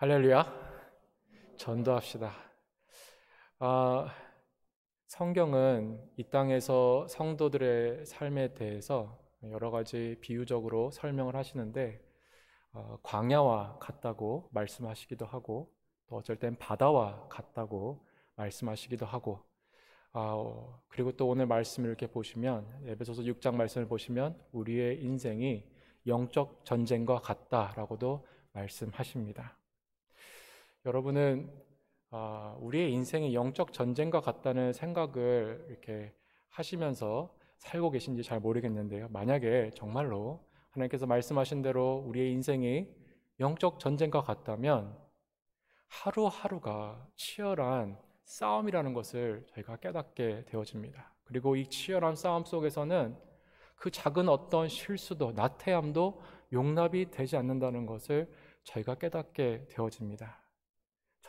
할렐루야. 전도합시다. 아, 성경은 이 땅에서 성도들의 삶에 대해서 여러 가지 비유적으로 설명을 하시는데 어, 광야와 같다고 말씀하시기도 하고 또 어쩔 땐 바다와 같다고 말씀하시기도 하고 아, 어, 그리고 또 오늘 말씀을 이렇게 보시면 에베소서 6장 말씀을 보시면 우리의 인생이 영적 전쟁과 같다라고도 말씀하십니다. 여러분은 아, 우리의 인생이 영적 전쟁과 같다는 생각을 이렇게 하시면서 살고 계신지 잘 모르겠는데요. 만약에 정말로 하나님께서 말씀하신 대로 우리의 인생이 영적 전쟁과 같다면 하루하루가 치열한 싸움이라는 것을 저희가 깨닫게 되어집니다. 그리고 이 치열한 싸움 속에서는 그 작은 어떤 실수도 나태함도 용납이 되지 않는다는 것을 저희가 깨닫게 되어집니다.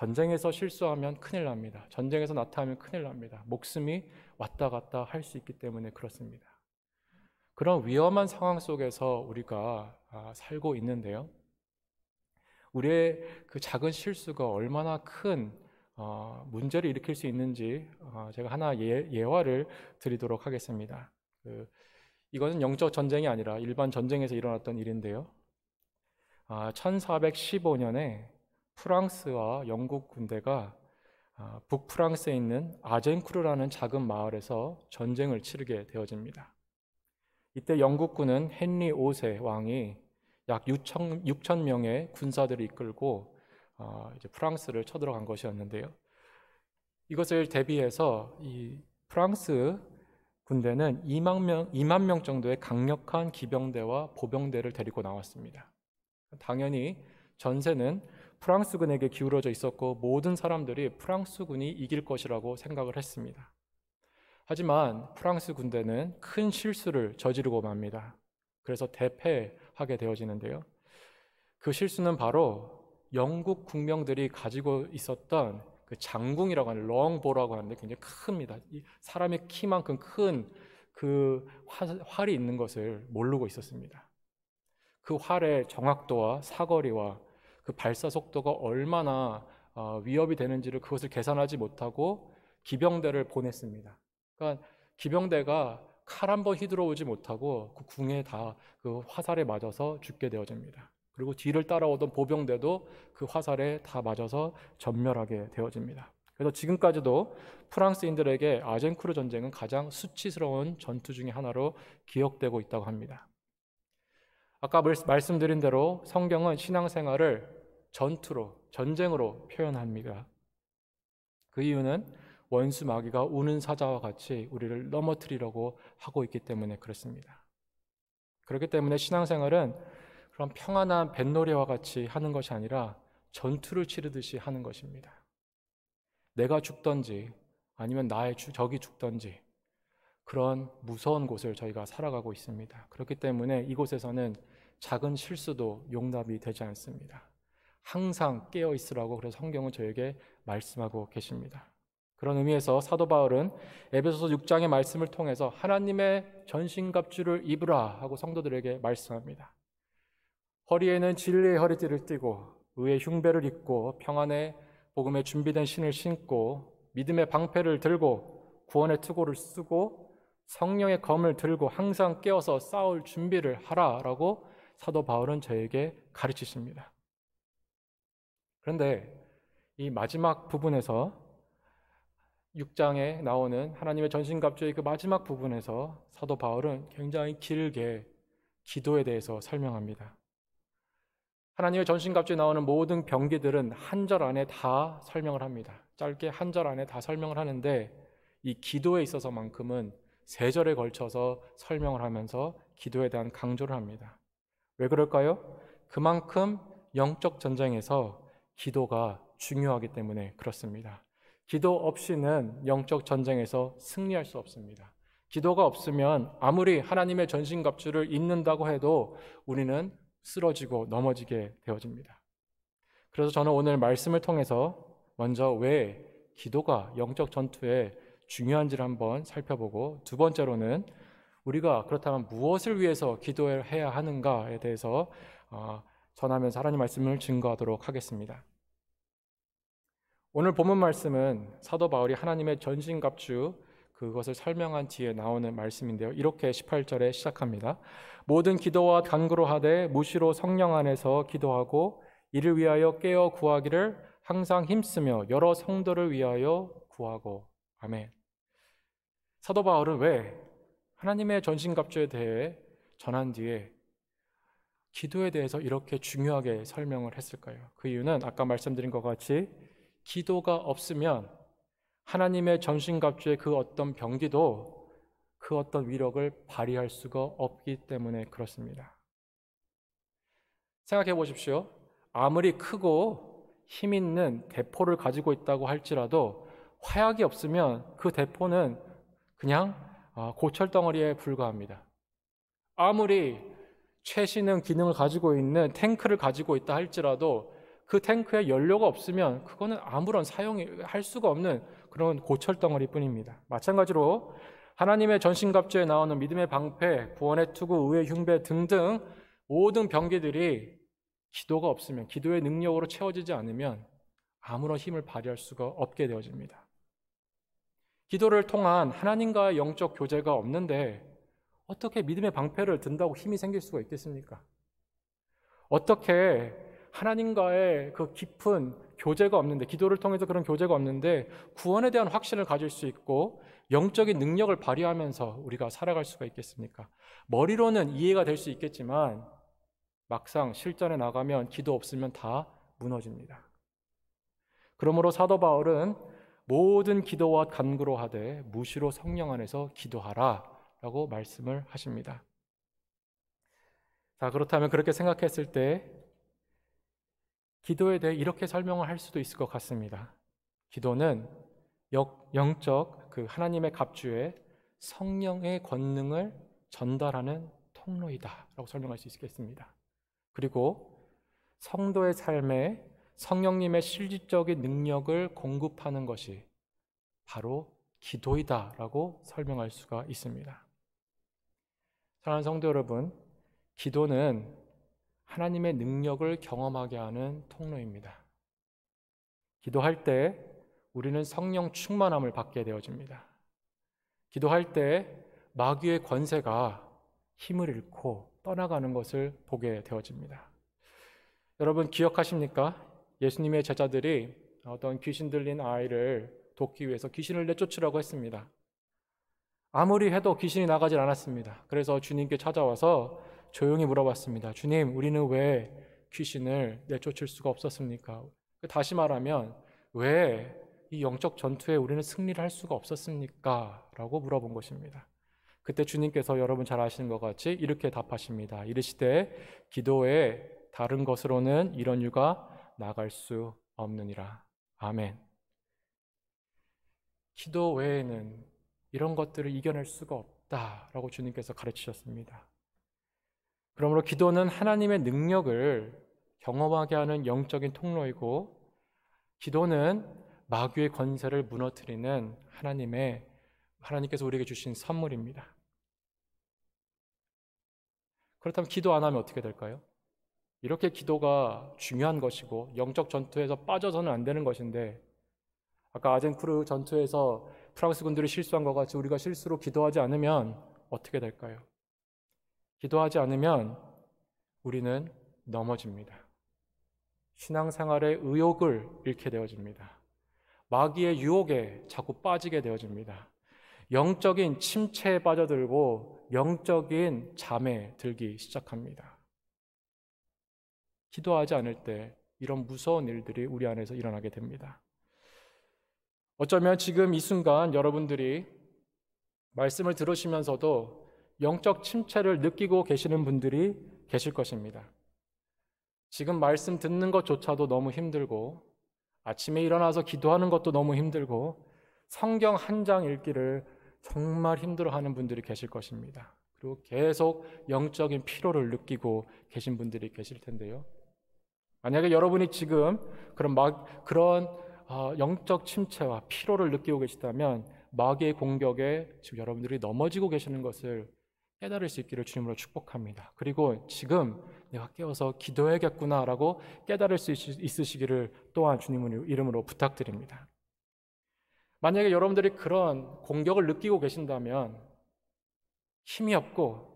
전쟁에서 실수하면 큰일 납니다. 전쟁에서 나타나면 큰일 납니다. 목숨이 왔다 갔다 할 수 있기 때문에 그렇습니다. 그런 위험한 상황 속에서 우리가 아, 살고 있는데요. 우리의 그 작은 실수가 얼마나 큰 어, 문제를 일으킬 수 있는지 어, 제가 하나 예, 화를 드리도록 하겠습니다. 그, 이거는 영적 전쟁이 아니라 일반 전쟁에서 일어났던 일인데요. 1415년에 아, 프랑스와 영국 군대가 아, 북프랑스에 있는 아젠쿠르라는 작은 마을에서 전쟁을 치르게 되어집니다. 이때 영국군은 헨리 5세 왕이 약 6천, 6천 명의 군사들을 이끌고 아, 이제 프랑스를 쳐들어간 것이었는데요. 이것을 대비해서 이 프랑스 군대는 2만 명, 2만 명 정도의 강력한 기병대와 보병대를 데리고 나왔습니다. 당연히 전세는 프랑스군에게 기울어져 있었고 모든 사람들이 프랑스군이 이길 것이라고 생각을 했습니다. 하지만 프랑스 군대는 큰 실수를 저지르고 맙니다. 그래서 대패하게 되어지는데요. 그 실수는 바로 영국 국명들이 가지고 있었던 그 장궁이라고 하는 롱보라고 하는데 굉장히 큽니다. 사람의 키만큼 큰 그 활이 있는 것을 모르고 있었습니다. 그 활의 정확도와 사거리와 그 발사 속도가 얼마나 어, 위협이 되는지를 그것을 계산하지 못하고 기병대를 보냈습니다. 그러니까 기병대가 칼 한 번휘두르지 못하고 그 궁에 다 그 화살에 맞아서 죽게 되어집니다. 그리고 뒤를 따라오던 보병대도 그 화살에 다 맞아서 전멸하게 되어집니다. 그래서 지금까지도 프랑스인들에게 아젠쿠르 전쟁은 가장 수치스러운 전투 중의 하나로 기억되고 있다고 합니다. 아까 말씀드린 대로 성경은 신앙생활을 전투로, 전쟁으로 표현합니다. 그 이유는 원수 마귀가 우는 사자와 같이 우리를 넘어뜨리려고 하고 있기 때문에 그렇습니다. 그렇기 때문에 신앙생활은 그런 평안한 뱃놀이와 같이 하는 것이 아니라 전투를 치르듯이 하는 것입니다. 내가 죽던지 아니면 나의 적이 죽던지 그런 무서운 곳을 저희가 살아가고 있습니다. 그렇기 때문에 이곳에서는 작은 실수도 용납이 되지 않습니다. 항상 깨어 있으라고 그래서 성경은 저에게 말씀하고 계십니다. 그런 의미에서 사도 바울은 에베소서 6장의 말씀을 통해서 하나님의 전신갑주를 입으라 하고 성도들에게 말씀합니다. 허리에는 진리의 허리띠를 띠고 의의 흉배를 입고 평안의 복음에 준비된 신을 신고 믿음의 방패를 들고 구원의 투고를 쓰고 성령의 검을 들고 항상 깨어서 싸울 준비를 하라라고 사도 바울은 저에게 가르치십니다. 그런데 이 마지막 부분에서 6장에 나오는 하나님의 전신갑주의 그 마지막 부분에서 사도 바울은 굉장히 길게 기도에 대해서 설명합니다. 하나님의 전신갑주에 나오는 모든 병기들은 한 절 안에 다 설명을 합니다. 짧게 한 절 안에 다 설명을 하는데 이 기도에 있어서만큼은 세 절에 걸쳐서 설명을 하면서 기도에 대한 강조를 합니다. 왜 그럴까요? 그만큼 영적 전쟁에서 기도가 중요하기 때문에 그렇습니다. 기도 없이는 영적 전쟁에서 승리할 수 없습니다. 기도가 없으면 아무리 하나님의 전신갑주를 잇는다고 해도 우리는 쓰러지고 넘어지게 되어집니다. 그래서 저는 오늘 말씀을 통해서 먼저 왜 기도가 영적 전투에 중요한지를 한번 살펴보고 두 번째로는 우리가 그렇다면 무엇을 위해서 기도해야 하는가에 대해서 어, 전하면서 하나님 말씀을 증거하도록 하겠습니다. 오늘 본문 말씀은 사도 바울이 하나님의 전신갑주 그것을 설명한 뒤에 나오는 말씀인데요. 이렇게 18절에 시작합니다. 모든 기도와 간구로 하되 무시로 성령 안에서 기도하고 이를 위하여 깨어 구하기를 항상 힘쓰며 여러 성도를 위하여 구하고 아멘. 사도 바울은 왜 하나님의 전신갑주에 대해 전한 뒤에 기도에 대해서 이렇게 중요하게 설명을 했을까요? 그 이유는 아까 말씀드린 것 같이 기도가 없으면 하나님의 전신갑주의 그 어떤 병기도 그 어떤 위력을 발휘할 수가 없기 때문에 그렇습니다. 생각해 보십시오. 아무리 크고 힘 있는 대포를 가지고 있다고 할지라도 화약이 없으면 그 대포는 그냥 아, 고철 덩어리에 불과합니다. 아무리 최신의 기능을 가지고 있는 탱크를 가지고 있다 할지라도 그 탱크에 연료가 없으면 그거는 아무런 사용할 이 수가 없는 그런 고철 덩어리뿐입니다. 마찬가지로 하나님의 전신갑주에 나오는 믿음의 방패, 구원의 투구, 의의 흉배 등등 모든 병기들이 기도가 없으면 기도의 능력으로 채워지지 않으면 아무런 힘을 발휘할 수가 없게 되어집니다. 기도를 통한 하나님과의 영적 교제가 없는데 어떻게 믿음의 방패를 든다고 힘이 생길 수가 있겠습니까? 어떻게 하나님과의 그 깊은 교제가 없는데, 기도를 통해서 그런 교제가 없는데, 구원에 대한 확신을 가질 수 있고, 영적인 능력을 발휘하면서 우리가 살아갈 수가 있겠습니까? 머리로는 이해가 될 수 있겠지만, 막상 실전에 나가면 기도 없으면 다 무너집니다. 그러므로 사도 바울은 모든 기도와 간구로 하되 무시로 성령 안에서 기도하라 라고 말씀을 하십니다. 자, 그렇다면 그렇게 생각했을 때 기도에 대해 이렇게 설명을 할 수도 있을 것 같습니다. 기도는 역, 영적 그 하나님의 갑주에 성령의 권능을 전달하는 통로이다라고 설명할 수 있겠습니다. 그리고 성도의 삶에 성령님의 실질적인 능력을 공급하는 것이 바로 기도이다라고 설명할 수가 있습니다. 사랑하는 성도 여러분, 기도는 하나님의 능력을 경험하게 하는 통로입니다. 기도할 때 우리는 성령 충만함을 받게 되어집니다. 기도할 때 마귀의 권세가 힘을 잃고 떠나가는 것을 보게 되어집니다. 여러분 기억하십니까? 예수님의 제자들이 어떤 귀신 들린 아이를 돕기 위해서 귀신을 내쫓으라고 했습니다. 아무리 해도 귀신이 나가질 않았습니다. 그래서 주님께 찾아와서 조용히 물어봤습니다. 주님, 우리는 왜 귀신을 내쫓을 수가 없었습니까? 그 다시 말하면, 왜 이 영적 전투에 우리는 승리를 할 수가 없었습니까? 라고 물어본 것입니다. 그때 주님께서 여러분 잘 아시는 것 같이 이렇게 답하십니다. 이르시되, 기도에 다른 것으로는 이런 이 유가 나갈 수 없느니라. 아멘. 기도 외에는 이런 것들을 이겨낼 수가 없다라고 주님께서 가르치셨습니다. 그러므로 기도는 하나님의 능력을 경험하게 하는 영적인 통로이고 기도는 마귀의 권세를 무너뜨리는 하나님의 하나님께서 우리에게 주신 선물입니다. 그렇다면 기도 안 하면 어떻게 될까요? 이렇게 기도가 중요한 것이고 영적 전투에서 빠져서는 안 되는 것인데 아까 아젠쿠르 전투에서 프랑스 군들이 실수한 것 같이 우리가 실수로 기도하지 않으면 어떻게 될까요? 기도하지 않으면 우리는 넘어집니다. 신앙생활의 의욕을 잃게 되어집니다. 마귀의 유혹에 자꾸 빠지게 되어집니다. 영적인 침체에 빠져들고 영적인 잠에 들기 시작합니다. 기도하지 않을 때 이런 무서운 일들이 우리 안에서 일어나게 됩니다. 어쩌면 지금 이 순간 여러분들이 말씀을 들으시면서도 영적 침체를 느끼고 계시는 분들이 계실 것입니다. 지금 말씀 듣는 것조차도 너무 힘들고 아침에 일어나서 기도하는 것도 너무 힘들고 성경 한 장 읽기를 정말 힘들어하는 분들이 계실 것입니다. 그리고 계속 영적인 피로를 느끼고 계신 분들이 계실 텐데요. 만약에 여러분이 지금 그런 막 그런 어, 영적 침체와 피로를 느끼고 계시다면 마귀의 공격에 지금 여러분들이 넘어지고 계시는 것을 깨달을 수 있기를 주님으로 축복합니다. 그리고 지금 내가 깨어서 기도해야겠구나라고 깨달을 수 있으시기를 또한 주님의 이름으로 부탁드립니다. 만약에 여러분들이 그런 공격을 느끼고 계신다면 힘이 없고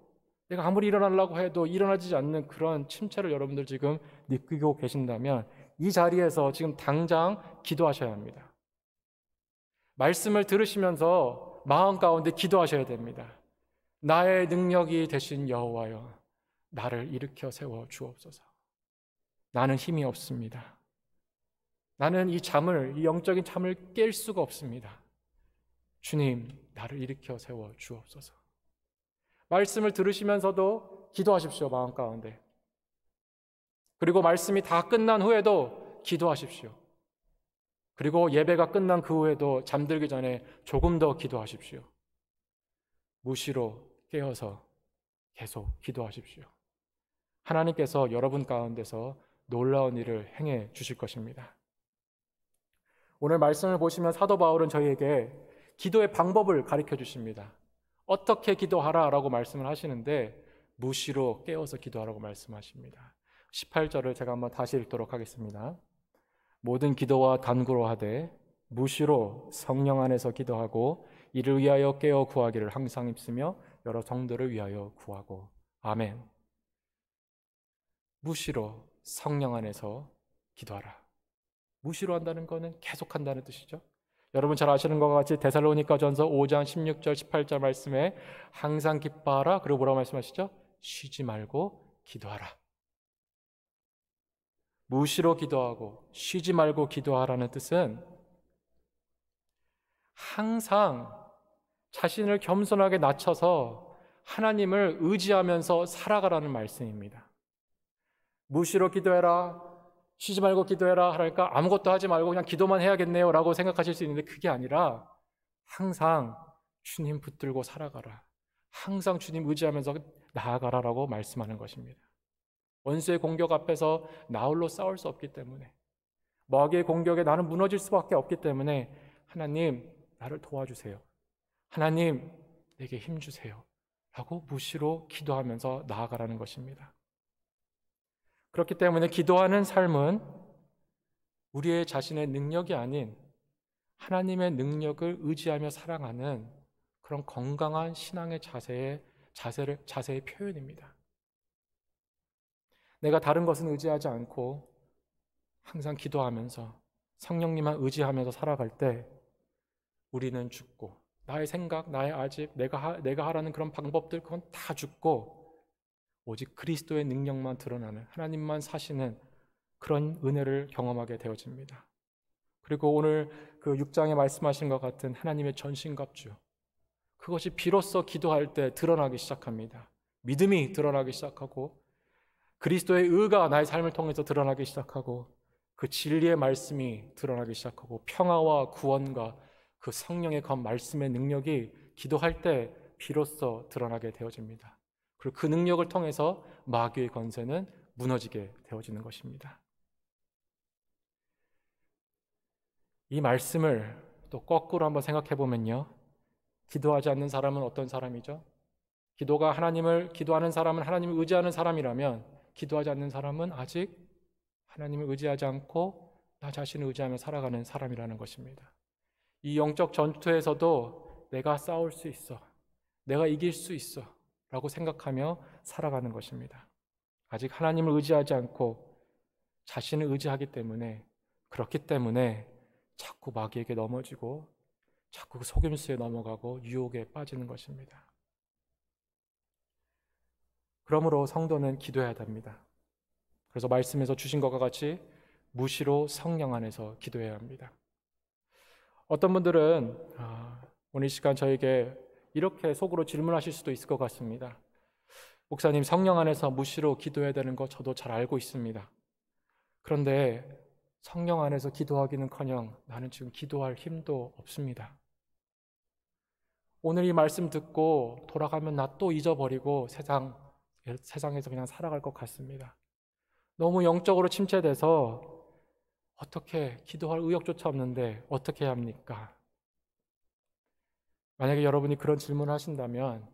내가 아무리 일어나려고 해도 일어나지 않는 그런 침체를 여러분들 지금 느끼고 계신다면 이 자리에서 지금 당장 기도하셔야 합니다. 말씀을 들으시면서 마음 가운데 기도하셔야 됩니다. 나의 능력이 되신 여호와여, 나를 일으켜 세워 주옵소서. 나는 힘이 없습니다. 나는 이 잠을, 이 영적인 잠을 깰 수가 없습니다. 주님, 나를 일으켜 세워 주옵소서. 말씀을 들으시면서도 기도하십시오, 마음 가운데. 그리고 말씀이 다 끝난 후에도 기도하십시오. 그리고 예배가 끝난 그 후에도 잠들기 전에 조금 더 기도하십시오. 무시로 깨어서 계속 기도하십시오. 하나님께서 여러분 가운데서 놀라운 일을 행해 주실 것입니다. 오늘 말씀을 보시면 사도 바울은 저희에게 기도의 방법을 가르쳐 주십니다. 어떻게 기도하라 라고 말씀을 하시는데 무시로 깨어서 기도하라고 말씀하십니다. 18절을 제가 한번 다시 읽도록 하겠습니다. 모든 기도와 단구로 하되 무시로 성령 안에서 기도하고 이를 위하여 깨어 구하기를 항상 입으며 여러 성도를 위하여 구하고 아멘. 무시로 성령 안에서 기도하라. 무시로 한다는 것은 계속 한다는 뜻이죠. 여러분 잘 아시는 것과 같이 데살로니가 전서 5장 16절 18절 말씀에 항상 기뻐하라 그리고 뭐라고 말씀하시죠? 쉬지 말고 기도하라. 무시로 기도하고 쉬지 말고 기도하라는 뜻은 항상 자신을 겸손하게 낮춰서 하나님을 의지하면서 살아가라는 말씀입니다. 무시로 기도해라, 쉬지 말고 기도해라 하니까 아무것도 하지 말고 그냥 기도만 해야겠네요 라고 생각하실 수 있는데 그게 아니라 항상 주님 붙들고 살아가라. 항상 주님 의지하면서 나아가라라고 말씀하는 것입니다. 원수의 공격 앞에서 나홀로 싸울 수 없기 때문에 마귀의 공격에 나는 무너질 수밖에 없기 때문에 하나님 나를 도와주세요. 하나님 내게 힘 주세요. 라고 무시로 기도하면서 나아가라는 것입니다. 그렇기 때문에 기도하는 삶은 우리의 자신의 능력이 아닌 하나님의 능력을 의지하며 사랑하는 그런 건강한 신앙의 자세의 자세를 자세의 표현입니다. 내가 다른 것은 의지하지 않고 항상 기도하면서 성령님만 의지하면서 살아갈 때 우리는 죽고 나의 생각, 나의 아집, 내가 하, 내가 하라는 그런 방법들 그건 다 죽고 오직 그리스도의 능력만 드러나는 하나님만 사시는 그런 은혜를 경험하게 되어집니다. 그리고 오늘 그 6장에 말씀하신 것 같은 하나님의 전신갑주 그것이 비로소 기도할 때 드러나기 시작합니다. 믿음이 드러나기 시작하고 그리스도의 의가 나의 삶을 통해서 드러나기 시작하고 그 진리의 말씀이 드러나기 시작하고 평화와 구원과 그 성령의 그 말씀의 능력이 기도할 때 비로소 드러나게 되어집니다. 그리고 그 능력을 통해서 마귀의 권세는 무너지게 되어지는 것입니다. 이 말씀을 또 거꾸로 한번 생각해 보면요. 기도하지 않는 사람은 어떤 사람이죠? 기도가 하나님을 기도하는 사람은 하나님을 의지하는 사람이라면 기도하지 않는 사람은 아직 하나님을 의지하지 않고 나 자신을 의지하며 살아가는 사람이라는 것입니다. 이 영적 전투에서도 내가 싸울 수 있어. 내가 이길 수 있어. 라고 생각하며 살아가는 것입니다. 아직 하나님을 의지하지 않고 자신을 의지하기 때문에 그렇기 때문에 자꾸 마귀에게 넘어지고 자꾸 그 속임수에 넘어가고 유혹에 빠지는 것입니다. 그러므로 성도는 기도해야 됩니다. 그래서 말씀에서 주신 것과 같이 무시로 성령 안에서 기도해야 합니다. 어떤 분들은 아, 오늘 시간 저에게 이렇게 속으로 질문하실 수도 있을 것 같습니다. 목사님, 성령 안에서 무시로 기도해야 되는 거 저도 잘 알고 있습니다. 그런데 성령 안에서 기도하기는 커녕 나는 지금 기도할 힘도 없습니다. 오늘 이 말씀 듣고 돌아가면 나 또 잊어버리고 세상 예, 세상에서 그냥 살아갈 것 같습니다. 너무 영적으로 침체돼서 어떻게 기도할 의욕조차 없는데 어떻게 합니까? 만약에 여러분이 그런 질문을 하신다면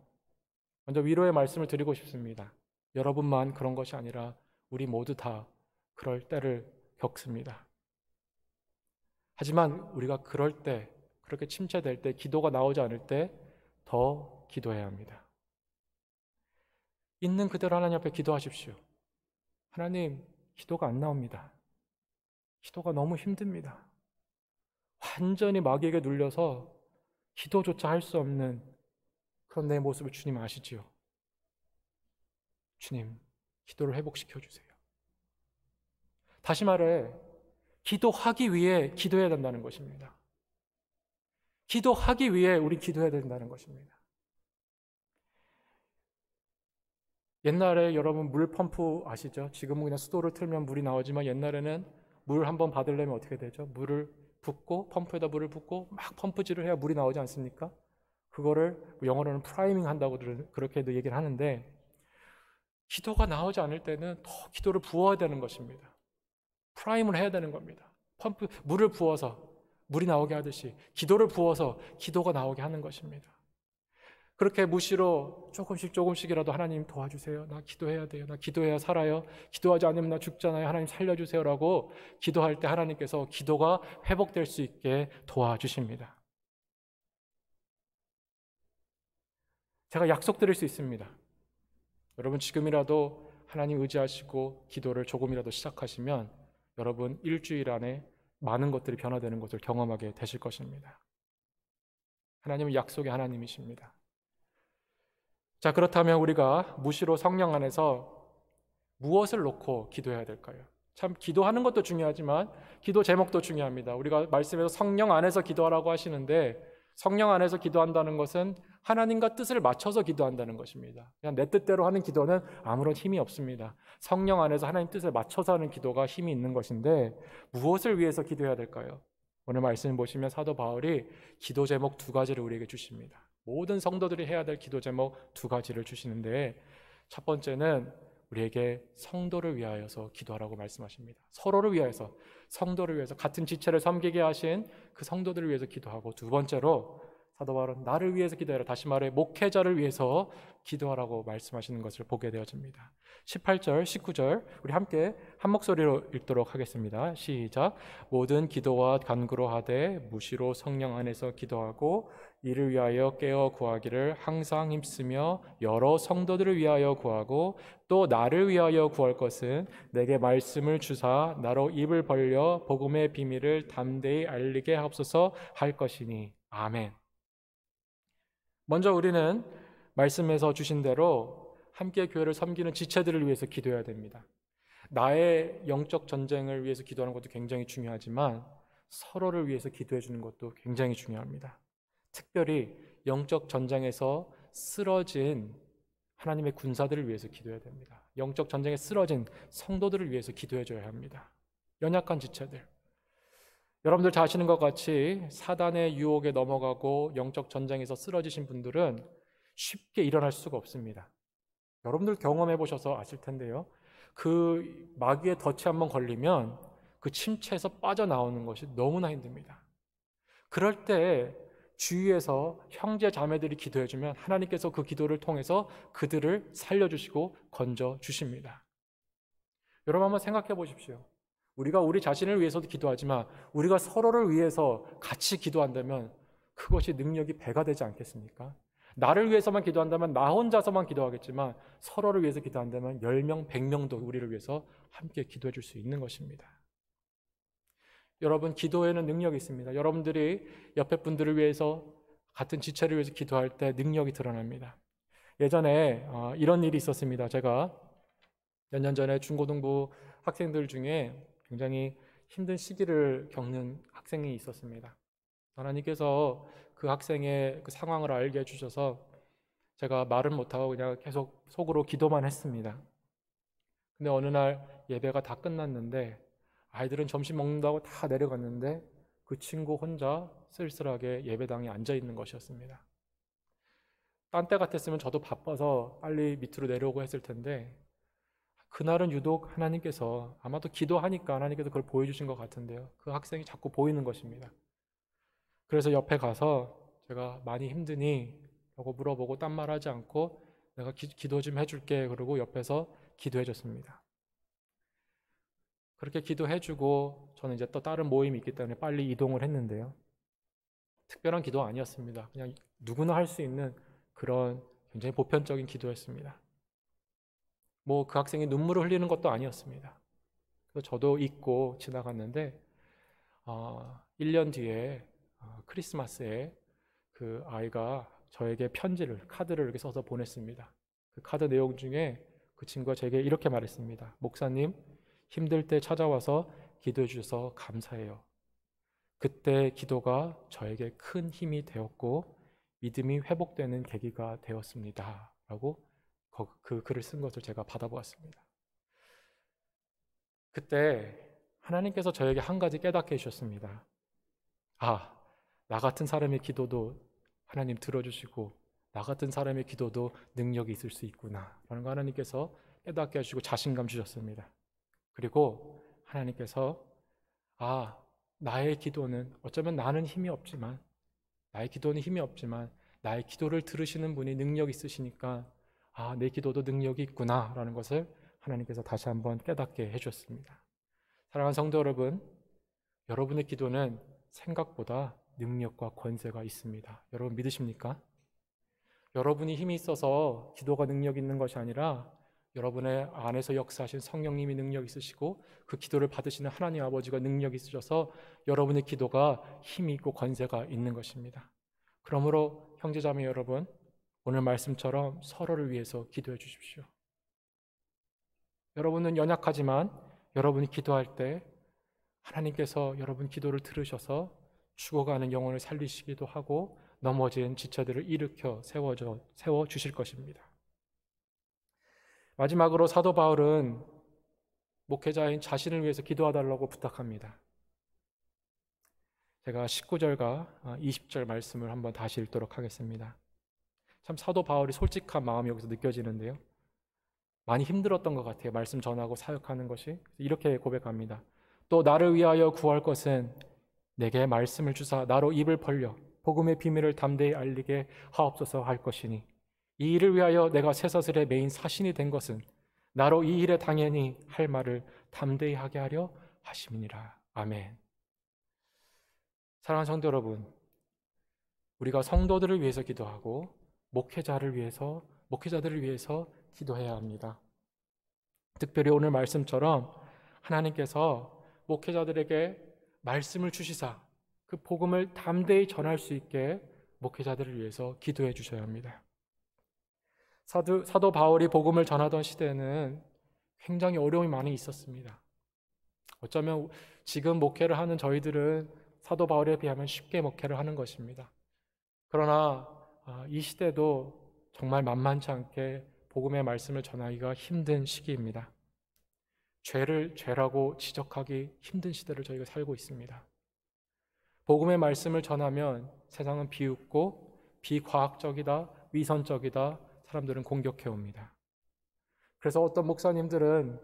먼저 위로의 말씀을 드리고 싶습니다. 여러분만 그런 것이 아니라 우리 모두 다 그럴 때를 겪습니다. 하지만 우리가 그럴 때, 그렇게 침체될 때, 기도가 나오지 않을 때 더 기도해야 합니다. 있는 그대로 하나님 앞에 기도하십시오. 하나님, 기도가 안 나옵니다. 기도가 너무 힘듭니다. 완전히 마귀에게 눌려서 기도조차 할 수 없는 그런 내 모습을 주님 아시지요. 주님, 기도를 회복시켜 주세요. 다시 말해, 기도하기 위해 기도해야 된다는 것입니다. 기도하기 위해 우리 기도해야 된다는 것입니다. 옛날에 여러분 물 펌프 아시죠? 지금은 그냥 수도를 틀면 물이 나오지만 옛날에는 물 한번 받으려면 어떻게 되죠? 물을 붓고 펌프에다 물을 붓고 막 펌프질을 해야 물이 나오지 않습니까? 그거를 영어로는 프라이밍 한다고 그렇게도 얘기를 하는데 기도가 나오지 않을 때는 더 기도를 부어야 되는 것입니다. 프라임을 해야 되는 겁니다. 펌프 물을 부어서 물이 나오게 하듯이 기도를 부어서 기도가 나오게 하는 것입니다. 그렇게 무시로 조금씩 조금씩이라도 하나님 도와주세요. 나 기도해야 돼요. 나 기도해야 살아요. 기도하지 않으면 나 죽잖아요. 하나님 살려주세요라고 기도할 때 하나님께서 기도가 회복될 수 있게 도와주십니다. 제가 약속드릴 수 있습니다. 여러분 지금이라도 하나님 의지하시고 기도를 조금이라도 시작하시면 여러분 일주일 안에 많은 것들이 변화되는 것을 경험하게 되실 것입니다. 하나님은 약속의 하나님이십니다. 자, 그렇다면 우리가 무시로 성령 안에서 무엇을 놓고 기도해야 될까요? 참 기도하는 것도 중요하지만 기도 제목도 중요합니다. 우리가 말씀에서 성령 안에서 기도하라고 하시는데 성령 안에서 기도한다는 것은 하나님과 뜻을 맞춰서 기도한다는 것입니다. 그냥 내 뜻대로 하는 기도는 아무런 힘이 없습니다. 성령 안에서 하나님 뜻을 맞춰서 하는 기도가 힘이 있는 것인데 무엇을 위해서 기도해야 될까요? 오늘 말씀 보시면 사도 바울이 기도 제목 두 가지를 우리에게 주십니다. 모든 성도들이 해야 될 기도 제목 두 가지를 주시는데 첫 번째는 우리에게 성도를 위하여서 기도하라고 말씀하십니다. 서로를 위하여서 성도를 위해서 같은 지체를 섬기게 하신 그 성도들을 위해서 기도하고 두 번째로 사도 바울은 나를 위해서 기도하라. 다시 말해 목회자를 위해서 기도하라고 말씀하시는 것을 보게 되어집니다. 18절, 19절 우리 함께 한 목소리로 읽도록 하겠습니다. 시작. 모든 기도와 간구로 하되 무시로 성령 안에서 기도하고 이를 위하여 깨어 구하기를 항상 힘쓰며 여러 성도들을 위하여 구하고 또 나를 위하여 구할 것은 내게 말씀을 주사 나로 입을 벌려 복음의 비밀을 담대히 알리게 하옵소서 할 것이니 아멘. 먼저 우리는 말씀에서 주신 대로 함께 교회를 섬기는 지체들을 위해서 기도해야 됩니다. 나의 영적 전쟁을 위해서 기도하는 것도 굉장히 중요하지만 서로를 위해서 기도해 주는 것도 굉장히 중요합니다. 특별히 영적 전쟁에서 쓰러진 하나님의 군사들을 위해서 기도해야 됩니다. 영적 전쟁에 쓰러진 성도들을 위해서 기도해 줘야 합니다. 연약한 지체들, 여러분들 다 아시는 것 같이 사단의 유혹에 넘어가고 영적 전쟁에서 쓰러지신 분들은 쉽게 일어날 수가 없습니다. 여러분들 경험해 보셔서 아실 텐데요. 그 마귀의 덫에 한번 걸리면 그 침체에서 빠져나오는 것이 너무나 힘듭니다. 그럴 때 주위에서 형제 자매들이 기도해 주면 하나님께서 그 기도를 통해서 그들을 살려 주시고 건져 주십니다. 여러분 한번 생각해 보십시오. 우리가 우리 자신을 위해서도 기도하지만 우리가 서로를 위해서 같이 기도한다면 그것이 능력이 배가 되지 않겠습니까? 나를 위해서만 기도한다면 나 혼자서만 기도하겠지만 서로를 위해서 기도한다면 10명, 100명도 우리를 위해서 함께 기도해 줄 수 있는 것입니다. 여러분 기도에는 능력이 있습니다. 여러분들이 옆에 분들을 위해서 같은 지체를 위해서 기도할 때 능력이 드러납니다. 예전에 어, 이런 일이 있었습니다. 제가 몇 년 전에 중고등부 학생들 중에 굉장히 힘든 시기를 겪는 학생이 있었습니다. 하나님께서 그 학생의 그 상황을 알게 해주셔서 제가 말을 못하고 그냥 계속 속으로 기도만 했습니다. 근데 어느 날 예배가 다 끝났는데 아이들은 점심 먹는다고 다 내려갔는데 그 친구 혼자 쓸쓸하게 예배당에 앉아 있는 것이었습니다. 딴 때 같았으면 저도 바빠서 빨리 밑으로 내려오고 했을 텐데 그날은 유독 하나님께서 아마도 기도하니까 하나님께서 그걸 보여주신 것 같은데요. 그 학생이 자꾸 보이는 것입니다. 그래서 옆에 가서 제가 많이 힘드니? 라고 물어보고 딴 말 하지 않고 내가 기, 기도 좀 해줄게. 그러고 옆에서 기도해줬습니다. 그렇게 기도해주고 저는 이제 또 다른 모임이 있기 때문에 빨리 이동을 했는데요. 특별한 기도 아니었습니다. 그냥 누구나 할 수 있는 그런 굉장히 보편적인 기도였습니다. 뭐그 학생이 눈물을 흘리는 것도 아니었습니다. 그래서 저도 잊고 지나갔는데 어, 아, 1년 뒤에 어, 크리스마스에 그 아이가 저에게 편지를 카드를 이렇게 써서 보냈습니다. 그 카드 내용 중에 그 친구가 저에게 이렇게 말했습니다. 목사님 힘들 때 찾아와서 기도해 주셔서 감사해요. 그때 기도가 저에게 큰 힘이 되었고 믿음이 회복되는 계기가 되었습니다. 라고 그 글을 쓴 것을 제가 받아보았습니다. 그때 하나님께서 저에게 한 가지 깨닫게 해주셨습니다. 아, 나 같은 사람의 기도도 하나님 들어주시고, 나 같은 사람의 기도도 능력이 있을 수 있구나. 라는 거 하나님께서 깨닫게 해주시고 자신감 주셨습니다. 그리고 하나님께서, 아, 나의 기도는 어쩌면 나는 힘이 없지만, 나의 기도는 힘이 없지만, 나의 기도를 들으시는 분이 능력 있으시니까 아, 내 기도도 능력이 있구나라는 것을 하나님께서 다시 한번 깨닫게 해주셨습니다. 사랑하는 성도 여러분, 여러분의 기도는 생각보다 능력과 권세가 있습니다. 여러분 믿으십니까? 여러분이 힘이 있어서 기도가 능력 있는 것이 아니라 여러분의 안에서 역사하신 성령님이 능력 있으시고 그 기도를 받으시는 하나님 아버지가 능력 있으셔서 여러분의 기도가 힘이 있고 권세가 있는 것입니다. 그러므로 형제자매 여러분, 오늘 말씀처럼 서로를 위해서 기도해 주십시오. 여러분은 연약하지만 여러분이 기도할 때 하나님께서 여러분 기도를 들으셔서 죽어가는 영혼을 살리시기도 하고 넘어진 지체들을 일으켜 세워져, 세워 주실 것입니다. 마지막으로 사도 바울은 목회자인 자신을 위해서 기도하달라고 부탁합니다. 제가 19절과 20절 아, 말씀을 한번 다시 읽도록 하겠습니다. 참 사도 바울이 솔직한 마음이 여기서 느껴지는데요. 많이 힘들었던 것 같아요. 말씀 전하고 사역하는 것이 이렇게 고백합니다. 또 나를 위하여 구할 것은 내게 말씀을 주사 나로 입을 벌려 복음의 비밀을 담대히 알리게 하옵소서 할 것이니 이 일을 위하여 내가 새사슬의 메인 사신이 된 것은 나로 이 일에 당연히 할 말을 담대히 하게 하려 하심이니라. 아멘. 사랑하는 성도 여러분, 우리가 성도들을 위해서 기도하고 목회자를 위해서 목회자들을 위해서 기도해야 합니다. 특별히 오늘 말씀처럼 하나님께서 목회자들에게 말씀을 주시사 그 복음을 담대히 전할 수 있게 목회자들을 위해서 기도해 주셔야 합니다. 사도, 사도 바울이 복음을 전하던 시대에는 굉장히 어려움이 많이 있었습니다. 어쩌면 지금 목회를 하는 저희들은 사도 바울에 비하면 쉽게 목회를 하는 것입니다. 그러나 아, 이 시대도 정말 만만치 않게 복음의 말씀을 전하기가 힘든 시기입니다. 죄를 죄라고 지적하기 힘든 시대를 저희가 살고 있습니다. 복음의 말씀을 전하면 세상은 비웃고 비과학적이다, 위선적이다, 사람들은 공격해 옵니다. 그래서 어떤 목사님들은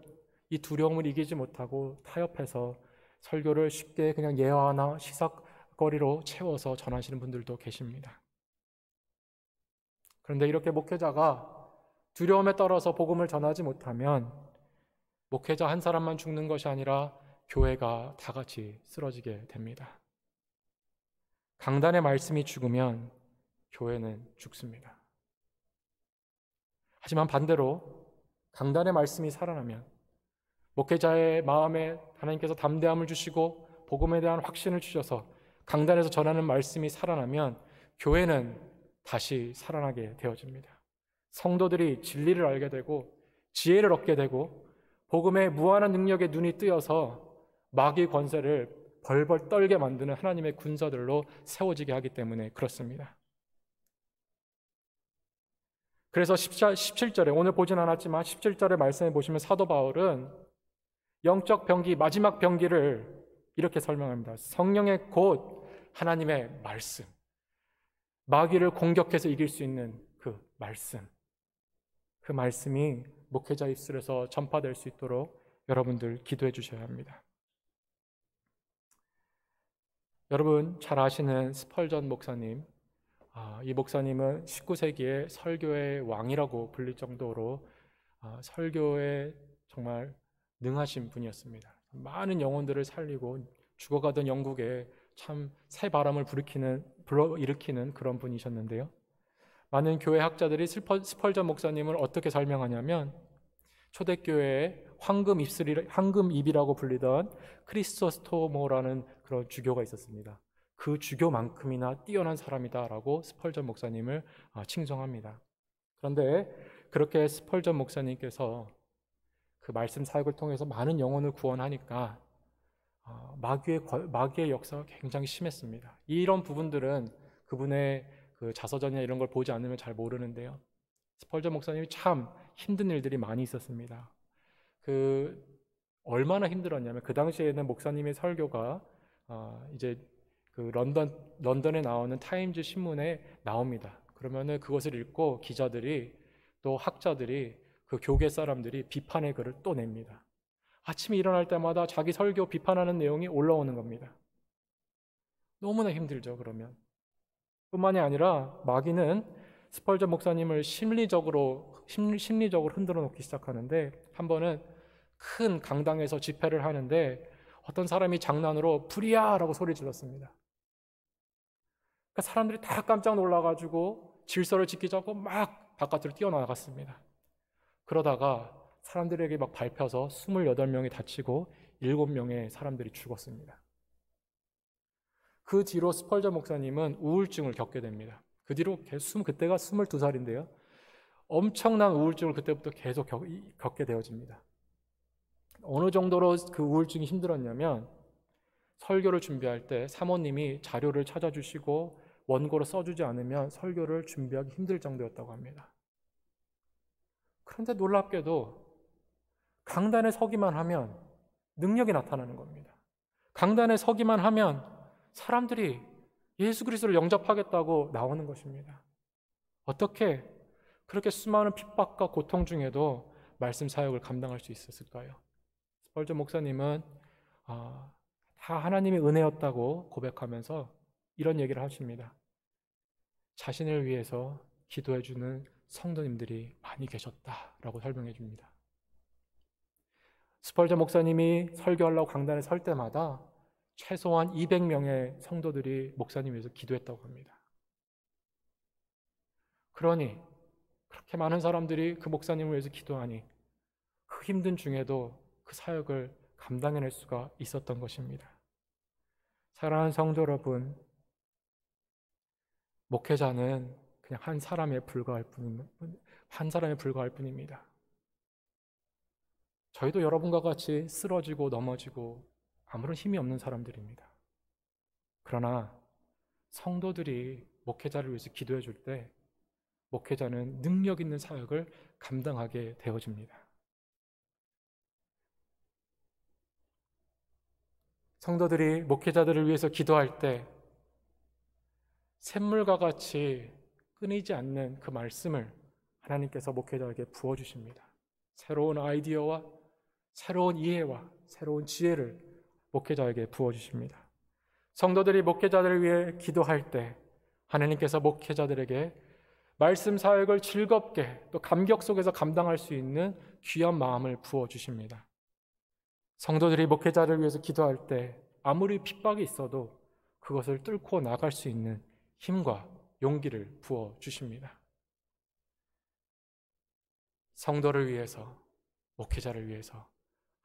이 두려움을 이기지 못하고 타협해서 설교를 쉽게 그냥 예화나 시사거리로 채워서 전하시는 분들도 계십니다. 그런데 이렇게 목회자가 두려움에 떨어서 복음을 전하지 못하면 목회자 한 사람만 죽는 것이 아니라 교회가 다 같이 쓰러지게 됩니다. 강단의 말씀이 죽으면 교회는 죽습니다. 하지만 반대로 강단의 말씀이 살아나면 목회자의 마음에 하나님께서 담대함을 주시고 복음에 대한 확신을 주셔서 강단에서 전하는 말씀이 살아나면 교회는 다시 살아나게 되어집니다. 성도들이 진리를 알게 되고 지혜를 얻게 되고 복음의 무한한 능력에 눈이 뜨여서 마귀 권세를 벌벌 떨게 만드는 하나님의 군사들로 세워지게 하기 때문에 그렇습니다. 그래서 17절에 오늘 보진 않았지만 1 7절에말씀해 보시면 사도 바울은 영적 병기 마지막 병기를 이렇게 설명합니다. 성령의 곧 하나님의 말씀 마귀를 공격해서 이길 수 있는 그 말씀. 그 말씀이 목회자 입술에서 전파될 수 있도록 여러분들 기도해 주셔야 합니다. 여러분 잘 아시는 스펄전 목사님, 아, 이 목사님은 19세기의 설교의 왕이라고 불릴 정도로 아, 설교에 정말 능하신 분이었습니다. 많은 영혼들을 살리고 죽어가던 영국의 참새 바람을 불으키는 불어 일으키는 그런 분이셨는데요. 많은 교회 학자들이 슬퍼, 스펄전 목사님을 어떻게 설명하냐면 초대교회의 황금 입술이 황금 입이라고 불리던 크리스토스토모라는 그런 주교가 있었습니다. 그 주교만큼이나 뛰어난 사람이다라고 스펄전 목사님을 아, 칭송합니다. 그런데 그렇게 스펄전 목사님께서 그 말씀 사역을 통해서 많은 영혼을 구원하니까 어, 마귀의 마귀의 역사가 굉장히 심했습니다. 이런 부분들은 그분의 그 자서전이나 이런 걸 보지 않으면 잘 모르는데요. 스펄저 목사님이 참 힘든 일들이 많이 있었습니다. 그 얼마나 힘들었냐면 그 당시에는 목사님의 설교가 어 이제 그 런던 런던에 나오는 타임즈 신문에 나옵니다. 그러면은 그것을 읽고 기자들이 또 학자들이 그 교계 사람들이 비판의 글을 또 냅니다. 아침에 일어날 때마다 자기 설교 비판하는 내용이 올라오는 겁니다. 너무나 힘들죠, 그러면. 뿐만이 아니라 마귀는 스펄저 목사님을 심리적으로 심리, 적으로 흔들어 놓기 시작하는데 한 번은 큰 강당에서 집회를 하는데 어떤 사람이 장난으로 불이야라고 소리 질렀습니다. 그러니까 사람들이 다 깜짝 놀라가지고 질서를 지키자고 막 바깥으로 뛰어나갔습니다. 그러다가 사람들에게 막 밟혀서 28명이 다치고 7명의 사람들이 죽었습니다. 그 뒤로 스펄저 목사님은 우울증을 겪게 됩니다. 그 뒤로 계속 그때가 22살인데요. 엄청난 우울증을 그때부터 계속 겪, 겪게 되어집니다. 어느 정도로 그 우울증이 힘들었냐면 설교를 준비할 때 사모님이 자료를 찾아주시고 원고를 써주지 않으면 설교를 준비하기 힘들 정도였다고 합니다. 그런데 놀랍게도 강단에 서기만 하면 능력이 나타나는 겁니다. 강단에 서기만 하면 사람들이 예수 그리스도를 영접하겠다고 나오는 것입니다. 어떻게 그렇게 수많은 핍박과 고통 중에도 말씀 사역을 감당할 수 있었을까요? 스펄저 목사님은 어, 다 하나님의 은혜였다고 고백하면서 이런 얘기를 하십니다. 자신을 위해서 기도해주는 성도님들이 많이 계셨다라고 설명해 줍니다. 스펄저 목사님이 설교하려고 강단에 설 때마다 최소한 200명의 성도들이 목사님 위해서 기도했다고 합니다. 그러니 그렇게 많은 사람들이 그 목사님을 위해서 기도하니 그 힘든 중에도 그 사역을 감당해낼 수가 있었던 것입니다. 사랑하는 성도 여러분, 목회자는 그냥 한 사람에 불과할 뿐, 한 사람에 불과할 뿐입니다. 저희도 여러분과 같이 쓰러지고 넘어지고 아무런 힘이 없는 사람들입니다. 그러나 성도들이 목회자를 위해서 기도해 줄 때 목회자는 능력 있는 사역을 감당하게 되어집니다. 성도들이 목회자들을 위해서 기도할 때 샘물과 같이 끊이지 않는 그 말씀을 하나님께서 목회자에게 부어주십니다. 새로운 아이디어와 새로운 이해와 새로운 지혜를 목회자에게 부어주십니다. 성도들이 목회자들을 위해 기도할 때 하나님께서 목회자들에게 말씀 사역을 즐겁게 또 감격 속에서 감당할 수 있는 귀한 마음을 부어주십니다. 성도들이 목회자를 위해서 기도할 때 아무리 핍박이 있어도 그것을 뚫고 나갈 수 있는 힘과 용기를 부어주십니다. 성도를 위해서, 목회자를 위해서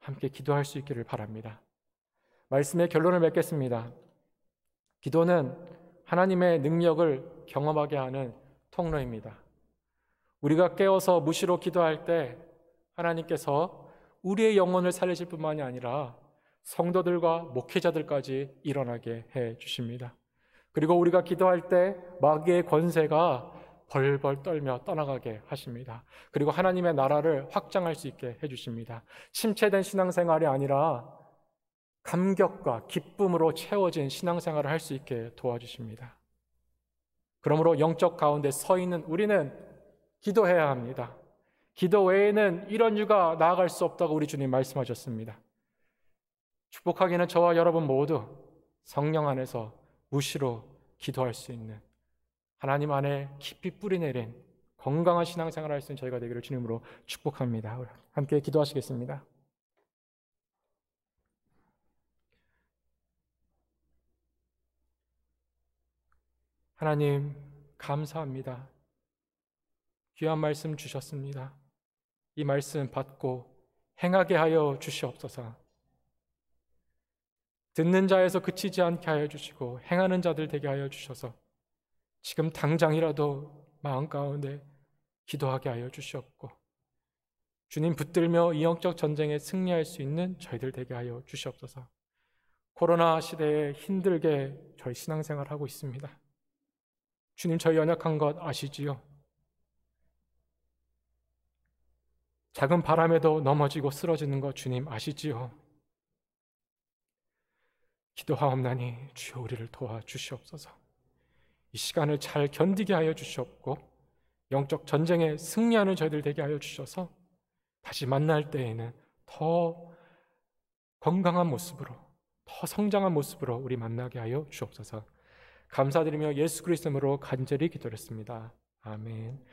함께 기도할 수 있기를 바랍니다. 말씀의 결론을 맺겠습니다. 기도는 하나님의 능력을 경험하게 하는 통로입니다. 우리가 깨어서 무시로 기도할 때 하나님께서 우리의 영혼을 살리실 뿐만이 아니라 성도들과 목회자들까지 일어나게 해 주십니다. 그리고 우리가 기도할 때 마귀의 권세가 벌벌 떨며 떠나가게 하십니다. 그리고 하나님의 나라를 확장할 수 있게 해주십니다. 침체된 신앙생활이 아니라 감격과 기쁨으로 채워진 신앙생활을 할 수 있게 도와주십니다. 그러므로 영적 가운데 서 있는 우리는 기도해야 합니다. 기도 외에는 이런 유가 나아갈 수 없다고 우리 주님 말씀하셨습니다. 축복하기는 저와 여러분 모두 성령 안에서 무시로 기도할 수 있는 하나님 안에 깊이 뿌리내린 건강한 신앙생활을 할 수 있는 저희가 되기를 주님으로 축복합니다. 함께 기도하시겠습니다. 하나님, 감사합니다. 귀한 말씀 주셨습니다. 이 말씀 받고 행하게 하여 주시옵소서. 듣는 자에서 그치지 않게 하여 주시고 행하는 자들 되게 하여 주셔서 지금 당장이라도 마음 가운데 기도하게 하여 주셨고 주님 붙들며 이 영적 전쟁에 승리할 수 있는 저희들 되게 하여 주시옵소서. 코로나 시대에 힘들게 저희 신앙생활 하고 있습니다. 주님 저희 연약한 것 아시지요? 작은 바람에도 넘어지고 쓰러지는 것 주님 아시지요? 기도하옵나니 주여 우리를 도와주시옵소서. 이 시간을 잘 견디게 하여 주시옵고 영적 전쟁에 승리하는 저희들 되게 하여 주셔서 다시 만날 때에는 더 건강한 모습으로 더 성장한 모습으로 우리 만나게 하여 주옵소서. 감사드리며 예수 그리스도로 간절히 기도했습니다. 아멘.